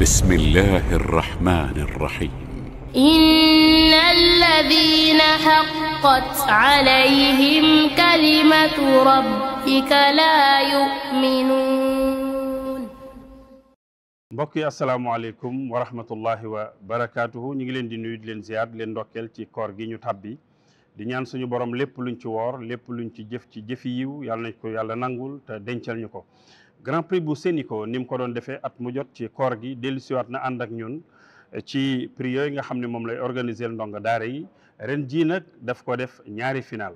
بسم الله الرحمن الرحيم إن الذين حقت عليهم كلمة ربك لا يؤمنون بكي السلام عليكم ورحمة الله وبركاته نيغلين دي نويد لين زياد لين دوكل تي كورغي نيو تابي دي نيان سنو بروم lépp luñ ci woor lépp luñ ci jëf ci jëfi yiw yàlla nañ grand prix bu Senico ni mu ko doon defee at mu jot ci koor gi dellusiwaat na ànd ak ñun ci prix yooyu nga xam ne moom lay organiser ndongo daara yi ren jii nag daf ko def ñaari final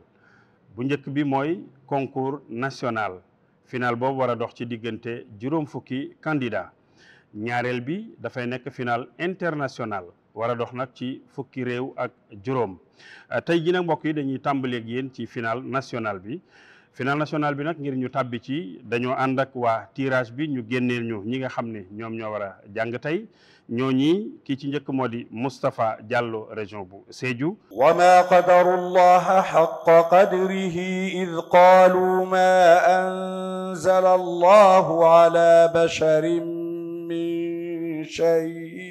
bu njëkk bi mooy concours national final boobu war a dox ci diggante juróom fukki candidat ñaareel bi dafay nekk final international war dox nag ci fukki réew ak juróom tey ji nag mbokk yi dañuy tàmbaleeg yéen ci final national bi final national bi nak ngir ñu tàbbi ci dañoo ànd ak wa tirage bi ñu génneel ñu ñi nga xamné ñom ño wara jàng tay ñoo ñi ci njëkk modi mustafa Diallo région bu sédju wa ma qadara allah haqq qadrihi id qalu ma anzala allahu ala basharin min shay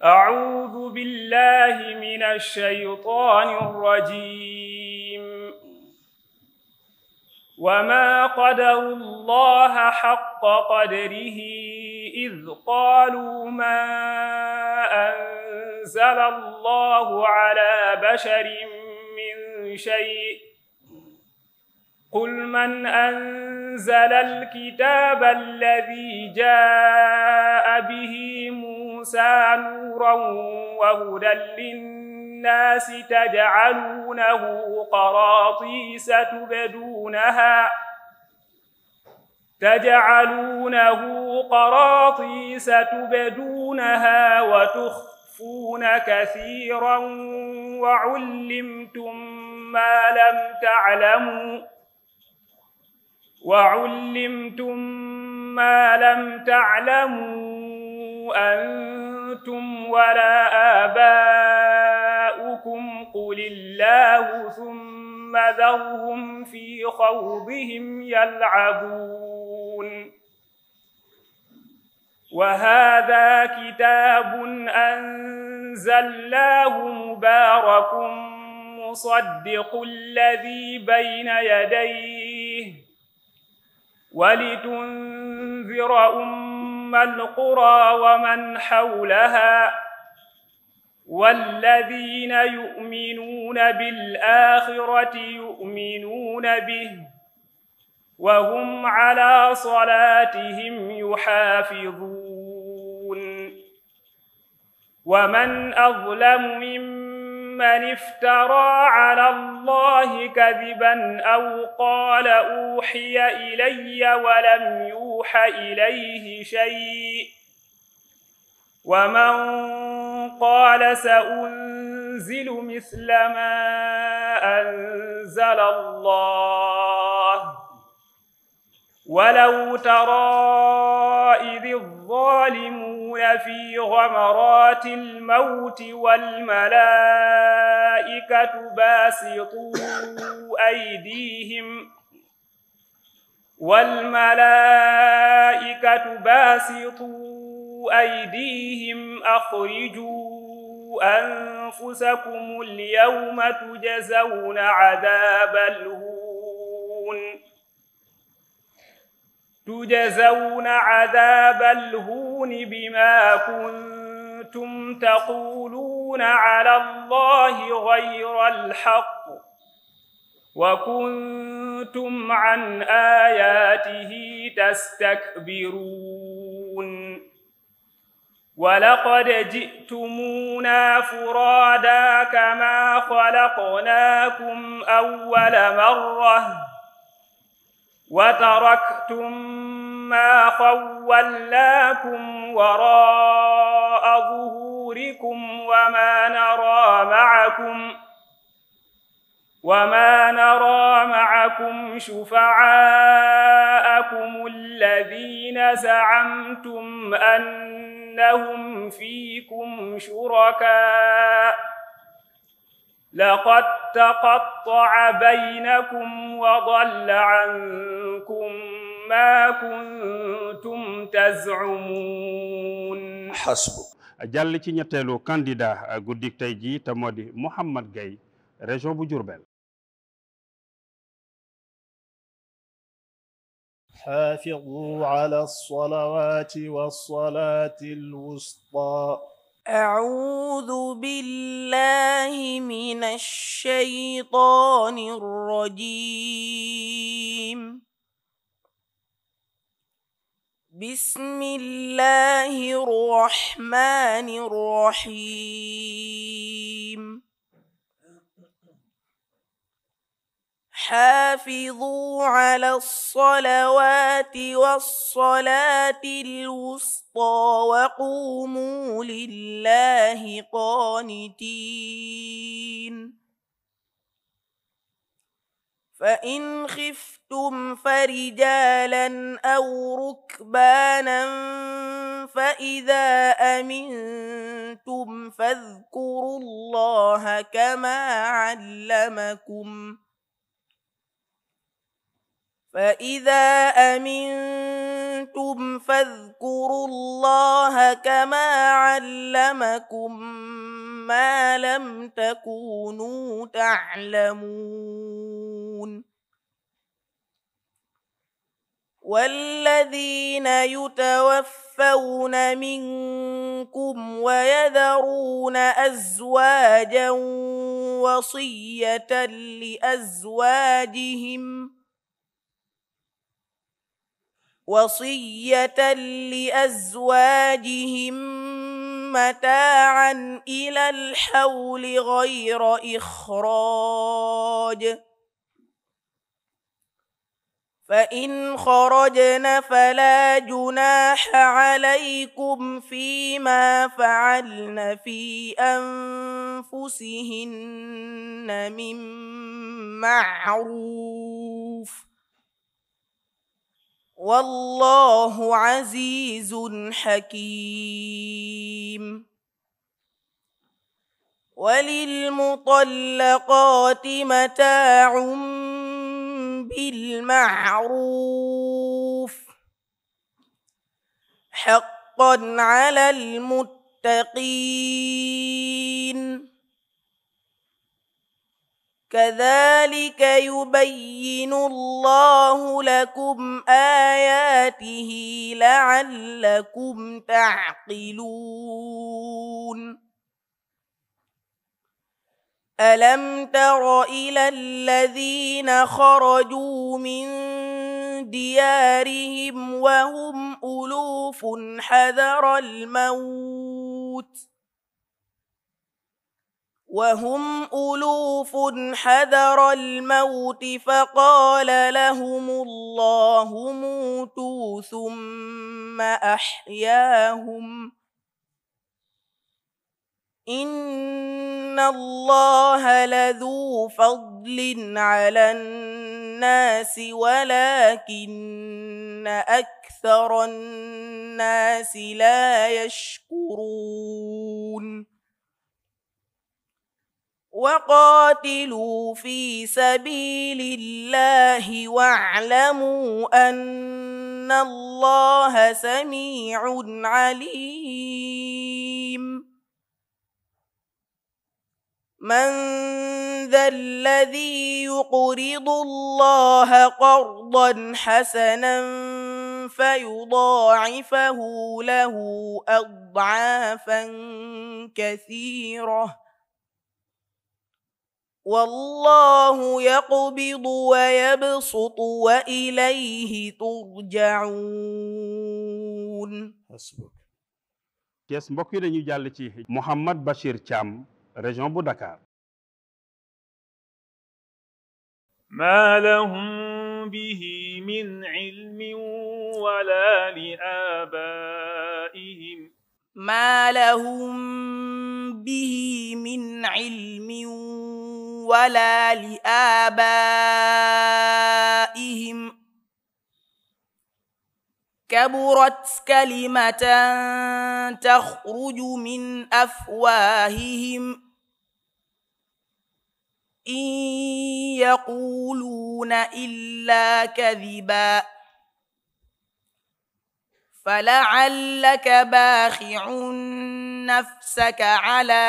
أعوذ بالله من الشيطان الرجيم وَمَا قَدَرُوا اللَّهَ حَقَّ قَدْرِهِ إِذْ قَالُوا مَا أَنزَلَ اللَّهُ عَلَى بَشَرٍ مِّن شَيْءٍ قُلْ مَنْ أَنزَلَ الْكِتَابَ الَّذِي جَاءَ بِهِ مُوسَى نُورًا وَهُدًى لِلنَّاسِ للناس تجعلونه قراطيس تبدونها تجعلونه قراطيس تبدونها وتخفون كثيرا وعلمتم ما لم تعلموا وعلمتم ما لم تعلموا أنتم ولا آباؤكم ربكم قل الله ثم ذرهم في خوضهم يلعبون وهذا كتاب أنزلناه مبارك مصدق الذي بين يديه ولتنذر أم القرى ومن حولها والذين يؤمنون بالآخرة يؤمنون به وهم على صلاتهم يحافظون ومن أظلم ممن افترى على الله كذبا أو قال أوحي إلي ولم يوح إليه شيء ومن قال سأنزل مثل ما أنزل الله ولو ترى إذ الظالمون في غمرات الموت والملائكة باسطوا أيديهم والملائكة باسطوا أيديهم أخرجوا أنفسكم اليوم تجزون عذاب الهون تجزون عذاب الهون بما كنتم تقولون على الله غير الحق وكنتم عن آياته تستكبرون ولقد جئتمونا فرادا كما خلقناكم أول مرة وتركتم ما خولناكم وراء ظهوركم وما نرى معكم وما نرى معكم شفعاءكم الذين زعمتم أن إنهم فيكم شركاء لقد تقطع بينكم وضل عنكم ما كنتم تزعمون حسبك jàll ci ñetteelu candidat guddik tey jii te moo di Mouhamad Gaye région bu Diourbel حافظوا على الصلوات والصلاة الوسطى أعوذ بالله من الشيطان الرجيم بسم الله الرحمن الرحيم حافظوا على الصلوات والصلاة الوسطى وقوموا لله قانتين فإن خفتم فرجالا أو ركبانا فإذا أمنتم فاذكروا الله كما علمكم ۖ فإذا أمنتم فاذكروا الله كما علمكم ما لم تكونوا تعلمون والذين يتوفون منكم ويذرون أزواجا وصية لأزواجهم ۖ وصية لأزواجهم متاعا إلى الحول غير إخراج فإن خرجن فلا جناح عليكم فيما فعلن في أنفسهن من معروف ۖ والله عزيز حكيم وللمطلقات متاع بالمعروف حقا على المتقين كذلك يبين الله لكم اياته لعلكم تعقلون الم تر الى الذين خرجوا من ديارهم وهم الوف حذر الموت وهم ألوف حذر الموت فقال لهم الله موتوا ثم أحياهم إن الله لذو فضل على الناس ولكن أكثر الناس لا يشكرون وقاتلوا في سبيل الله واعلموا ان الله سميع عليم من ذا الذي يقرض الله قرضا حسنا فيضاعفه له اضعافا كثيره والله يقبض ويبسط وإليه ترجعون yes mbokk yi dañuy محمد بشير Mouhamad رجل Thiam région ما لهم به من علم ولا لآبائهم ما لهم به من علم ولا لآبائهم كبرت كلمة تخرج من أفواههم إن يقولون إلا كذبا فلعلك باخع نفسك على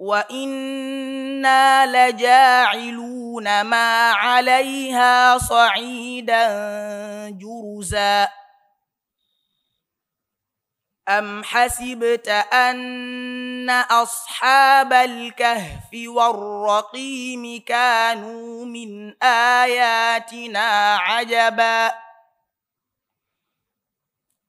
وانا لجاعلون ما عليها صعيدا جرزا ام حسبت ان اصحاب الكهف والرقيم كانوا من اياتنا عجبا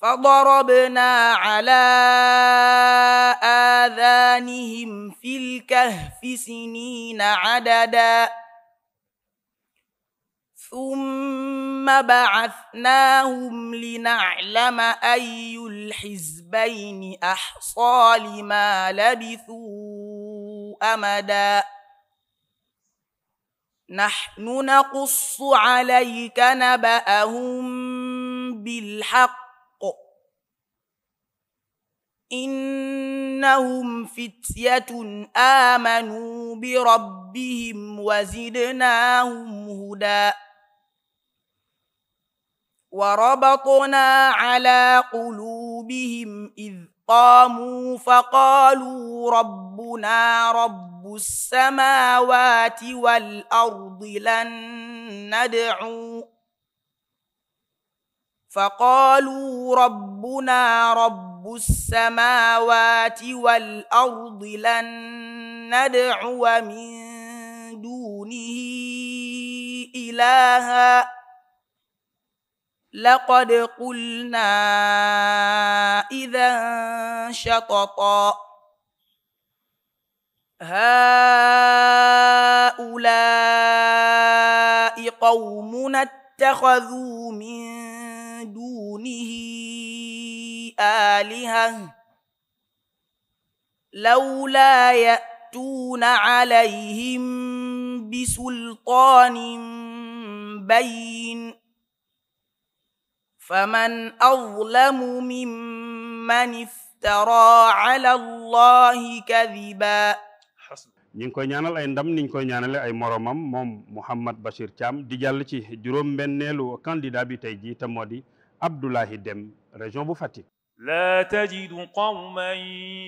فضربنا على آذانهم في الكهف سنين عددا ثم بعثناهم لنعلم أي الحزبين أحصى لما لبثوا أمدا نحن نقص عليك نبأهم بالحق إنهم فتية آمنوا بربهم وزدناهم هدى وربطنا على قلوبهم إذ قاموا فقالوا ربنا رب السماوات والأرض لن ندعو فقالوا ربنا رب رب السماوات والارض لن ندعو من دونه الها لقد قلنا اذا شططا هؤلاء قومنا اتخذوا من دونه آلهة لولا يأتون عليهم بسلطان بين فمن أظلم ممن افترى على الله كذبا ñi ngi koy ñaanal ay ndam niñ koy ñaanale ay moromam moom Mouhamed Bachir Thiam di jàll ci juróom-benneelu candidat bi tey jii te moo di Abdoulahi Deme région bu Fatick لا تجد قوما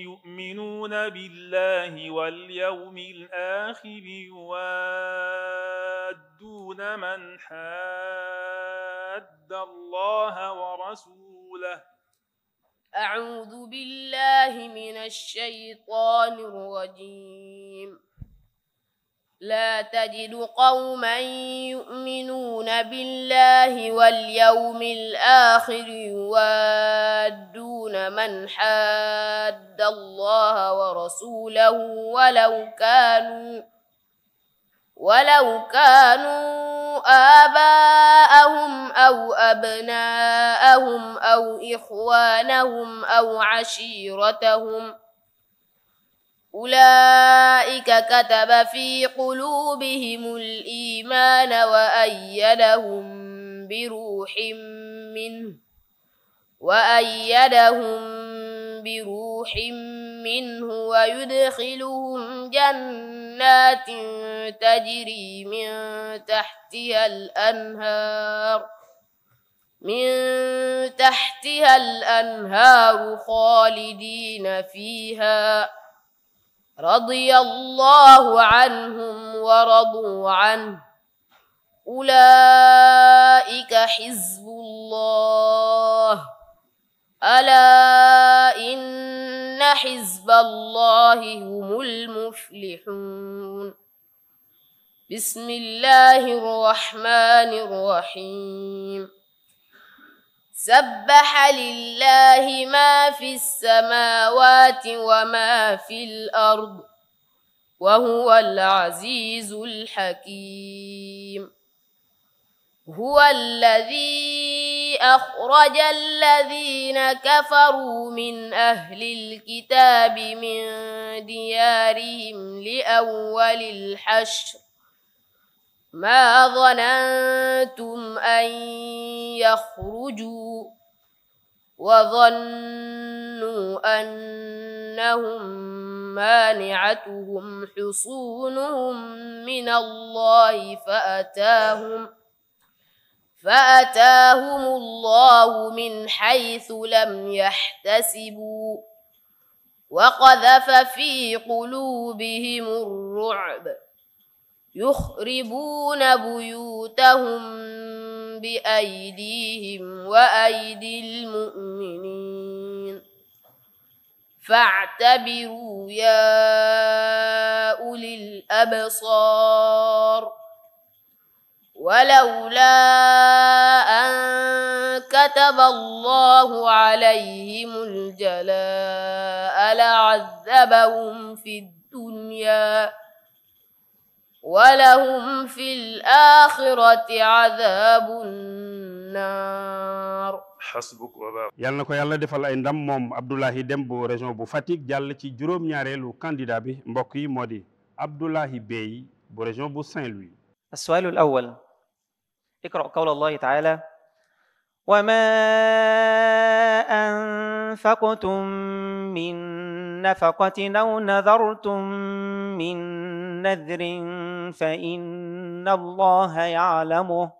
يؤمنون بالله واليوم الآخر يوادون من حاد الله ورسوله أعوذ بالله من الشيطان الرجيم لا تجد قوما يؤمنون بالله واليوم الآخر يوادون من حاد الله ورسوله ولو كانوا ولو كانوا آباءهم أو أبناءهم أو إخوانهم أو عشيرتهم ۖ أولئك كتب في قلوبهم الإيمان وأيدهم بروح منه وأيدهم بروح منه ويدخلهم جنات تجري من تحتها الأنهار من تحتها الأنهار خالدين فيها رضي الله عنهم ورضوا عنه أولئك حزب الله ألا إن حزب الله هم المفلحون بسم الله الرحمن الرحيم سبح لله ما في السماوات وما في الارض وهو العزيز الحكيم هو الذي اخرج الذين كفروا من اهل الكتاب من ديارهم لاول الحشر ما ظننتم أن يخرجوا وظنوا أنهم مانعتهم حصونهم من الله فأتاهم فأتاهم الله من حيث لم يحتسبوا وقذف في قلوبهم الرعب يخربون بيوتهم بأيديهم وأيدي المؤمنين فاعتبروا يا أولي الأبصار ولولا أن كتب الله عليهم الجلاء لعذبهم في الدنيا ولهم في الآخرة عذاب النار حسبك وبا يالا نكو يالا ديفال اي ندام موم عبد الله ديم بو ريجون بو فاتيك جال سي جوروم نياريلو كانديدا بي مبوكي مودي عبد الله بي بو ريجون بو سان لوي السؤال الاول اقرا قول الله تعالى وما انفقتم من نفقة أو نذرتم من نذر فإن الله يعلمه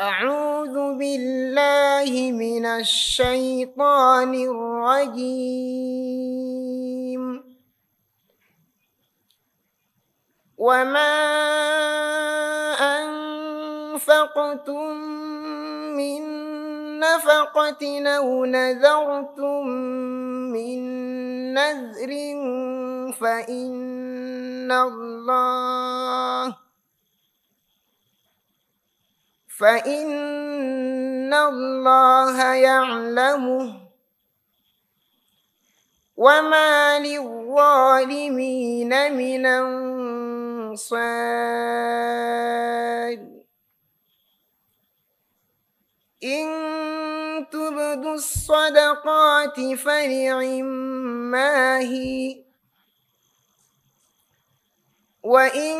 أعوذ بالله من الشيطان الرجيم وما أنفقتم نفقة أو نذرتم من نذر فإن الله فإن الله يعلمه وما للظالمين من أنصار إن تبدوا الصدقات فنعما هي وإن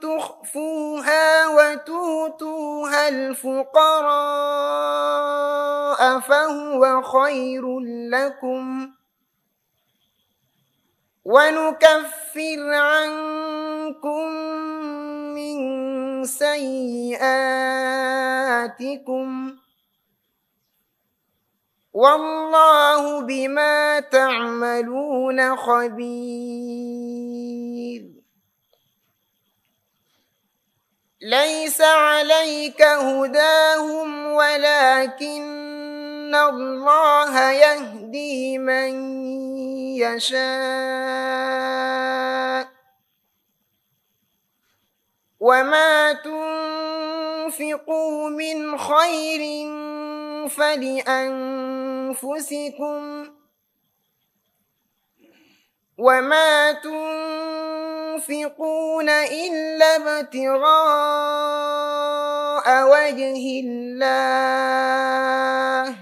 تخفوها وتؤتوها الفقراء فهو خير لكم ونكفر عنكم من سيئاتكم والله بما تعملون خبير ليس عليك هداهم ولكن الله يهدي من يشاء وما تنفقوا من خير فلأنفسكم أنفسكم وما تنفقون إلا ابتغاء وجه الله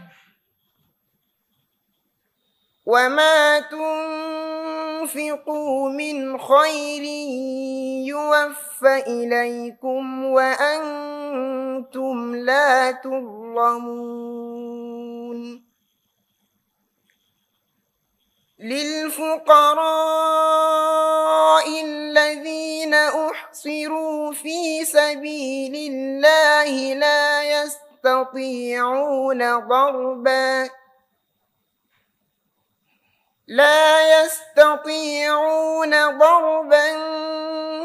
وما تنفقوا من خير يوفى إليكم وأنتم لا تظلمون للفقراء الذين أحصروا في سبيل الله لا يستطيعون ضربا لا يستطيعون ضربا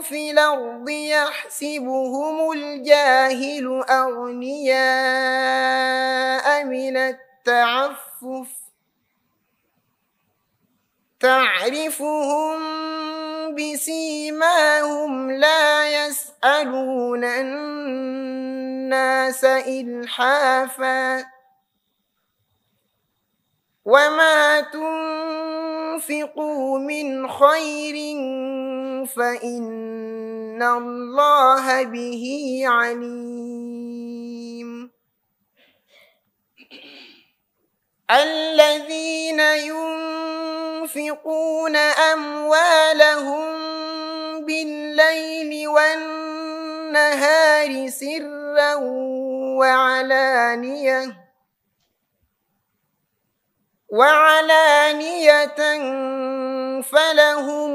في الأرض يحسبهم الجاهل أغنياء من التعفف تعرفهم بسيماهم لا يسألون الناس إلحافا وما تنفقوا من خير فإن الله به عليم الذين ينفقون ينفقون أموالهم بالليل والنهار سرا وعلانية وعلانية فلهم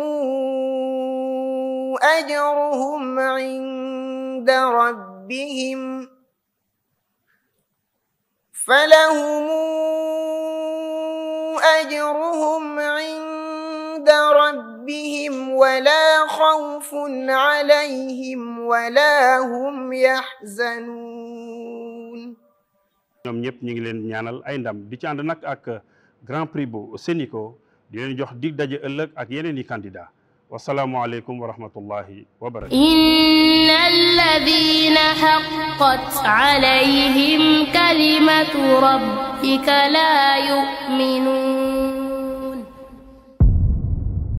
أجرهم عند ربهم فلهم أجرهم عند ربهم ولا خوف عليهم ولا هم يحزنون ñoom ñëpp ñu ngi leen ñaanal ay ndam di ci ànd nag ak grand prix bu Sénico di leen jox dig daje ëllëg ak yeneen i candidat والسلام عليكم ورحمة الله وبركاته إن الذين حقت عليهم كلمة ربك لا يؤمنون